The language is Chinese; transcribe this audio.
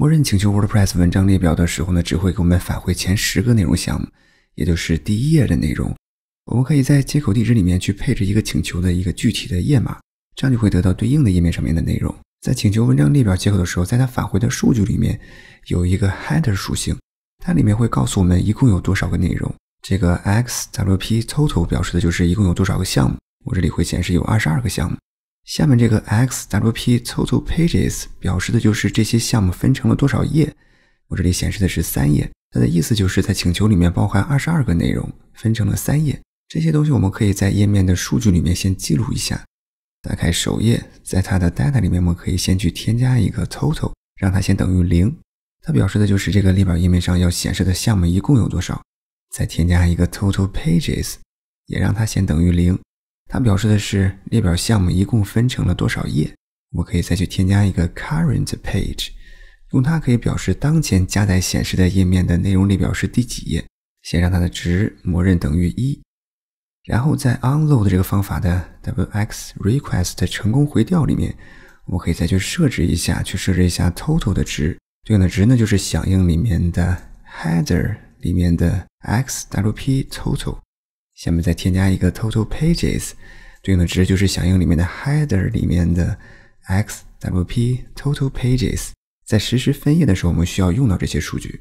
默认请求 WordPress 文章列表的时候呢，只会给我们返回前十个内容项目，也就是第一页的内容。我们可以在接口地址里面去配置一个请求的一个具体的页码，这样就会得到对应的页面上面的内容。在请求文章列表接口的时候，在它返回的数据里面有一个 header 属性，它里面会告诉我们一共有多少个内容。这个 X-WP-Total 表示的就是一共有多少个项目。我这里会显示有二十二个项目。下面这个 X W P Total Pages 表示的就是这些项目分成了多少页。我这里显示的是三页，它的意思就是在请求里面包含二十二个内容，分成了三页。这些东西我们可以在页面的数据里面先记录一下。打开首页，在它的 data 里面，我们可以先去添加一个 total，让它先等于零。它表示的就是这个列表页面上要显示的项目一共有多少。再添加一个 Total Pages，也让它先等于零。它表示的是列表项目一共分成了多少页。我可以再去添加一个 current page，用它可以表示当前加载显示的页面的内容列表是第几页。先让它的值默认等于一，然后在 unload 这个方法的 w x request 成功回调里面，我可以再去设置一下，去设置一下 total 的值。对应的值呢，就是响应里面的 header 里面的 xwp total。下面再添加一个 total pages，对应的值就是响应里面的 header 里面的 x wp total pages。在实时分页的时候，我们需要用到这些数据。